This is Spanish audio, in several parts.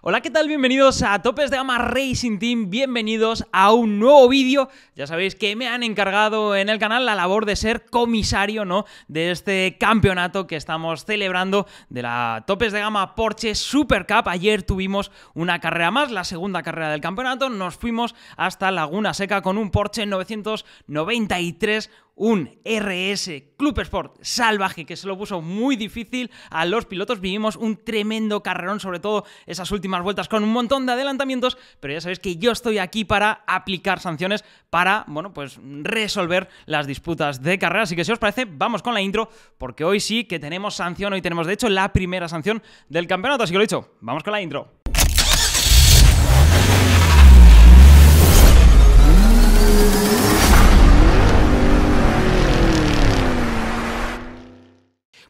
Hola, ¿qué tal? Bienvenidos a Topes de Gama Racing Team, bienvenidos a un nuevo vídeo. Ya sabéis que me han encargado en el canal la labor de ser comisario, ¿no? De este campeonato que estamos celebrando de la Topes de Gama Porsche Super Cup. Ayer tuvimos una carrera más, la segunda carrera del campeonato. Nos fuimos hasta Laguna Seca con un Porsche 993, un RS Club Sport salvaje que se lo puso muy difícil a los pilotos. Vivimos un tremendo carrerón, sobre todo esas últimas vueltas con un montón de adelantamientos, pero ya sabéis que yo estoy aquí para aplicar sanciones para, bueno, pues resolver las disputas de carrera. Así que si os parece, vamos con la intro, porque hoy sí que tenemos sanción, hoy tenemos de hecho la primera sanción del campeonato. Así que lo he dicho, vamos con la intro.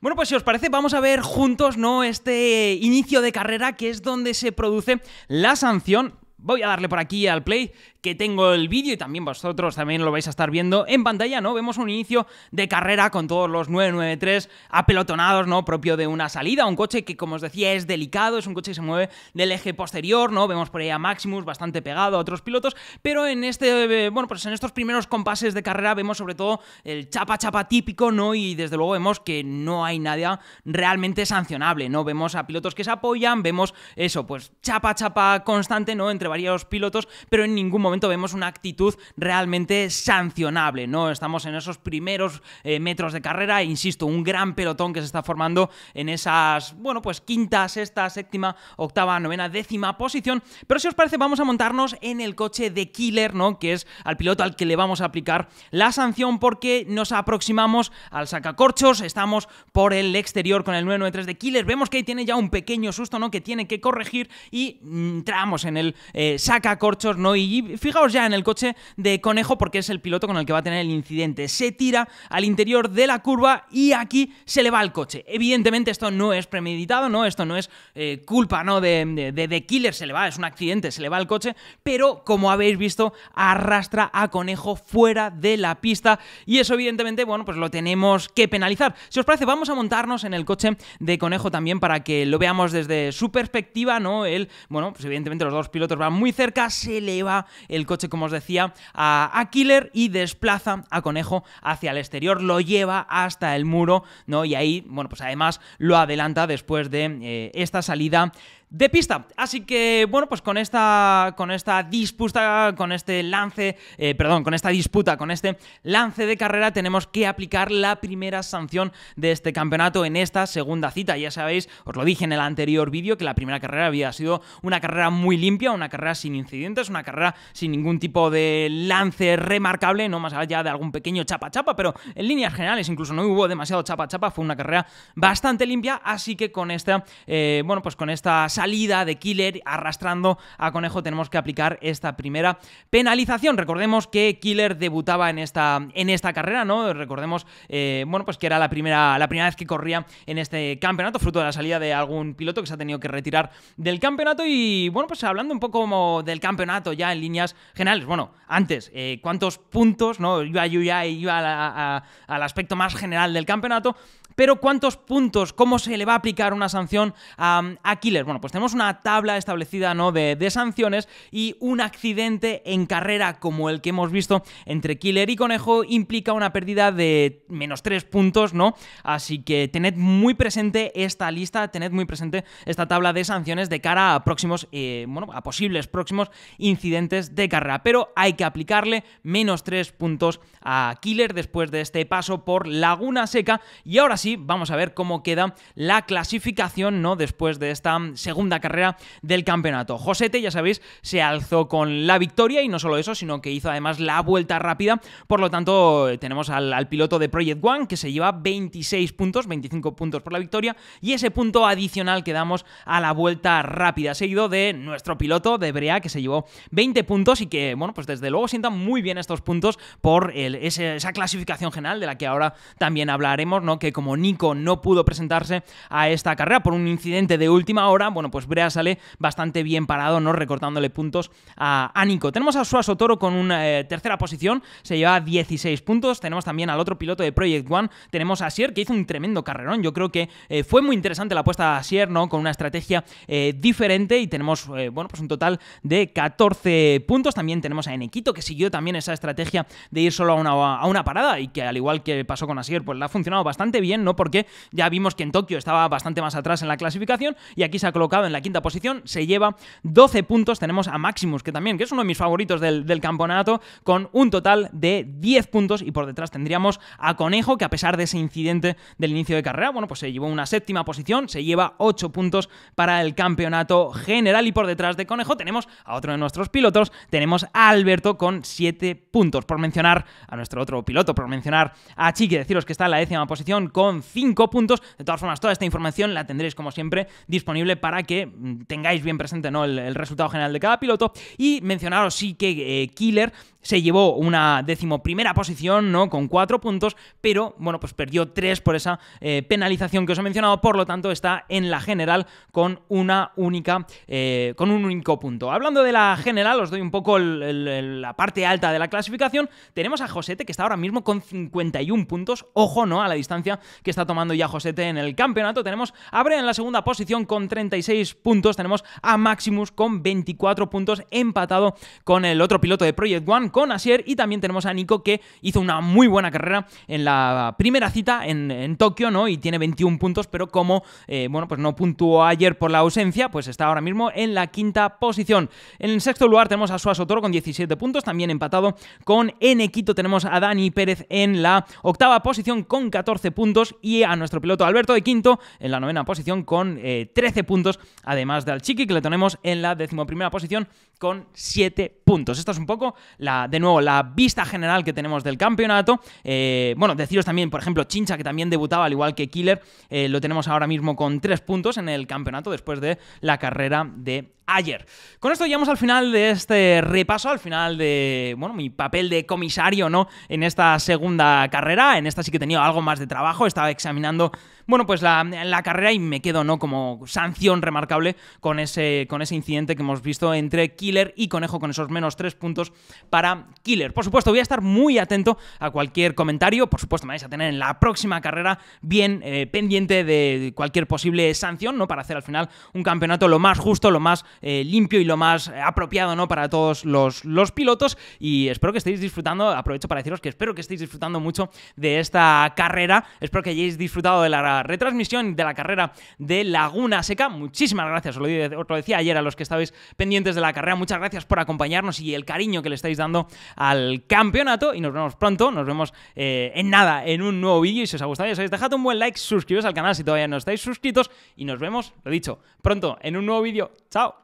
Bueno, pues si os parece, vamos a ver juntos, ¿no? Este inicio de carrera que es donde se produce la sanción voy a darle por aquí al play, que tengo el vídeo y también vosotros también lo vais a estar viendo en pantalla, ¿no? Vemos un inicio de carrera con todos los 993 apelotonados, ¿no? Propio de una salida, un coche que, como os decía, es delicado, es un coche que se mueve del eje posterior, ¿no? Vemos por ahí a Maximus bastante pegado a otros pilotos, pero en este, eh, bueno, pues en estos primeros compases de carrera vemos sobre todo el chapa-chapa típico, ¿no? Y desde luego vemos que no hay nada realmente sancionable, ¿no? Vemos a pilotos que se apoyan, vemos eso, pues chapa-chapa constante, ¿no? Entre varios pilotos, pero en ningún momento vemos una actitud realmente sancionable, ¿no? Estamos en esos primeros eh, metros de carrera, e insisto, un gran pelotón que se está formando en esas, bueno, pues quinta, sexta, séptima, octava, novena, décima posición, pero si os parece vamos a montarnos en el coche de Killer, ¿no? Que es al piloto al que le vamos a aplicar la sanción porque nos aproximamos al sacacorchos, estamos por el exterior con el 993 de Killer, vemos que ahí tiene ya un pequeño susto, ¿no? Que tiene que corregir y mm, entramos en el eh, eh, saca corchos, ¿no? Y fijaos ya en el coche de Conejo porque es el piloto con el que va a tener el incidente. Se tira al interior de la curva y aquí se le va el coche. Evidentemente esto no es premeditado, ¿no? Esto no es eh, culpa, ¿no? De, Killer, se le va, es un accidente, se le va el coche, pero como habéis visto, arrastra a Conejo fuera de la pista y eso evidentemente, bueno, pues lo tenemos que penalizar. Si os parece, vamos a montarnos en el coche de Conejo también para que lo veamos desde su perspectiva, ¿no? Él, bueno, pues evidentemente los dos pilotos van muy cerca, se eleva el coche, como os decía, a, Killer y desplaza a Conejo hacia el exterior, lo lleva hasta el muro, ¿no? Y ahí, bueno, pues además lo adelanta después de eh, esta salida de pista. Así que, bueno, pues con esta, con esta disputa, con este lance, eh, perdón, con esta disputa, con este lance de carrera, tenemos que aplicar la primera sanción de este campeonato en esta segunda cita. Ya sabéis, os lo dije en el anterior vídeo, que la primera carrera había sido una carrera muy limpia, una carrera sin incidentes, una carrera sin ningún tipo de lance remarcable, no más allá de algún pequeño chapa-chapa, pero en líneas generales incluso no hubo demasiado chapa-chapa, fue una carrera bastante limpia, así que con esta, eh, bueno, pues con esta sanción salida de Killer arrastrando a Conejo tenemos que aplicar esta primera penalización. Recordemos que Killer debutaba en esta, en esta carrera, ¿no? Recordemos, eh, bueno, pues que era la primera, la primera vez que corría en este campeonato, fruto de la salida de algún piloto que se ha tenido que retirar del campeonato. Y bueno, pues hablando un poco del campeonato ya en líneas generales. Bueno, antes, eh, ¿cuántos puntos, no? Iba, yo ya iba a, al aspecto más general del campeonato. Pero ¿cuántos puntos? ¿Cómo se le va a aplicar una sanción a, Killer? Bueno, pues tenemos una tabla establecida ¿no? de, sanciones y un accidente en carrera como el que hemos visto entre Killer y Conejo implica una pérdida de menos 3 puntos, ¿no? Así que tened muy presente esta lista, tened muy presente esta tabla de sanciones de cara a próximos, eh, bueno, a posibles próximos incidentes de carrera. Pero hay que aplicarle menos 3 puntos a Killer después de este paso por Laguna Seca. Y ahora vamos a ver cómo queda la clasificación ¿no? después de esta segunda carrera del campeonato. Josete, ya sabéis, se alzó con la victoria y no solo eso, sino que hizo además la vuelta rápida. Por lo tanto, tenemos al, piloto de Project One que se lleva 26 puntos, 25 puntos por la victoria y ese punto adicional que damos a la vuelta rápida, seguido de nuestro piloto de Brea que se llevó 20 puntos y que, bueno, pues desde luego sienta muy bien estos puntos por esa clasificación general de la que ahora también hablaremos, ¿no? Que como Nico no pudo presentarse a esta carrera por un incidente de última hora, bueno, pues Brea sale bastante bien parado, ¿no? Recortándole puntos a, Nico. Tenemos a Suaso Toro con una eh, tercera posición, se lleva 16 puntos. Tenemos también al otro piloto de Project One, tenemos a Sier, que hizo un tremendo carrerón. Yo creo que eh, fue muy interesante la apuesta de Sier, ¿no? Con una estrategia eh, diferente y tenemos, bueno, pues un total de 14 puntos. También tenemos a Enequito, que siguió también esa estrategia de ir solo a una, parada y que al igual que pasó con Asier, pues le ha funcionado bastante bien porque ya vimos que en Tokio estaba bastante más atrás en la clasificación y aquí se ha colocado en la quinta posición, se lleva 12 puntos, tenemos a Maximus, que también, que es uno de mis favoritos del, campeonato, con un total de 10 puntos y por detrás tendríamos a Conejo, que a pesar de ese incidente del inicio de carrera, bueno, pues se llevó una séptima posición, se lleva 8 puntos para el campeonato general y por detrás de Conejo tenemos a otro de nuestros pilotos, tenemos a Alberto con 7 puntos. Por mencionar a nuestro otro piloto, por mencionar a Chiqui, deciros que está en la décima posición con 5 puntos. De todas formas, toda esta información la tendréis como siempre disponible para que mm, tengáis bien presente ¿no? el, resultado general de cada piloto. Y mencionaros sí que eh, Killer se llevó una decimoprimera posición, ¿no? Con 4 puntos, pero bueno, pues perdió 3 por esa eh, penalización que os he mencionado. Por lo tanto, está en la general con una única. Eh, con un único punto. Hablando de la general, os doy un poco la parte alta de la clasificación. Tenemos a Josete, que está ahora mismo con 51 puntos. Ojo, ¿no? A la distancia que está tomando ya Josete en el campeonato. Tenemos a Brea en la segunda posición con 36 puntos. Tenemos a Maximus con 24 puntos, empatado con el otro piloto de Project One, con Asier. Y también tenemos a Nico, que hizo una muy buena carrera en la primera cita en, Tokio, ¿no? Y tiene 21 puntos, pero como, eh, bueno, pues no puntuó ayer por la ausencia, pues está ahora mismo en la quinta posición. En el sexto lugar tenemos a Suaso Toro con 17 puntos, también empatado con Enequito. Tenemos a Dani Pérez en la octava posición con 14 puntos y a nuestro piloto Alberto de Quinto en la novena posición con 13 eh, puntos, además de al que le tenemos en la decimoprimera posición con 7 puntos. Esto es un poco, la, de nuevo, la vista general que tenemos del campeonato. Eh, bueno, deciros también, por ejemplo, Chincha que también debutaba al igual que Killer, eh, lo tenemos ahora mismo con 3 puntos en el campeonato después de la carrera de ayer. Con esto llegamos al final de este repaso, al final de bueno, mi papel de comisario, ¿no? En esta segunda carrera, en esta sí que he tenido algo más de trabajo, estaba examinando bueno, pues la, carrera y me quedo, ¿no? Como sanción remarcable con ese, con ese incidente que hemos visto entre Killer y Conejo con esos menos tres puntos para Killer. Por supuesto, voy a estar muy atento a cualquier comentario. Por supuesto, me vais a tener en la próxima carrera bien eh, pendiente de cualquier posible sanción, ¿no? Para hacer al final un campeonato lo más justo, lo más eh, limpio y lo más apropiado, ¿no? Para todos los pilotos. Y espero que estéis disfrutando. Aprovecho para deciros que espero que estéis disfrutando mucho de esta carrera. Espero que hayáis disfrutado de la retransmisión de la carrera de Laguna Seca. Muchísimas gracias, os lo, decía ayer a los que estabais pendientes de la carrera. Muchas gracias por acompañarnos y el cariño que le estáis dando al campeonato. Y nos vemos pronto, nos vemos eh, en nada, en un nuevo vídeo. Y si os ha gustado, ya sabéis, dejad un buen like, suscribiros al canal si todavía no estáis suscritos. Y nos vemos, lo dicho, pronto en un nuevo vídeo. ¡Chao!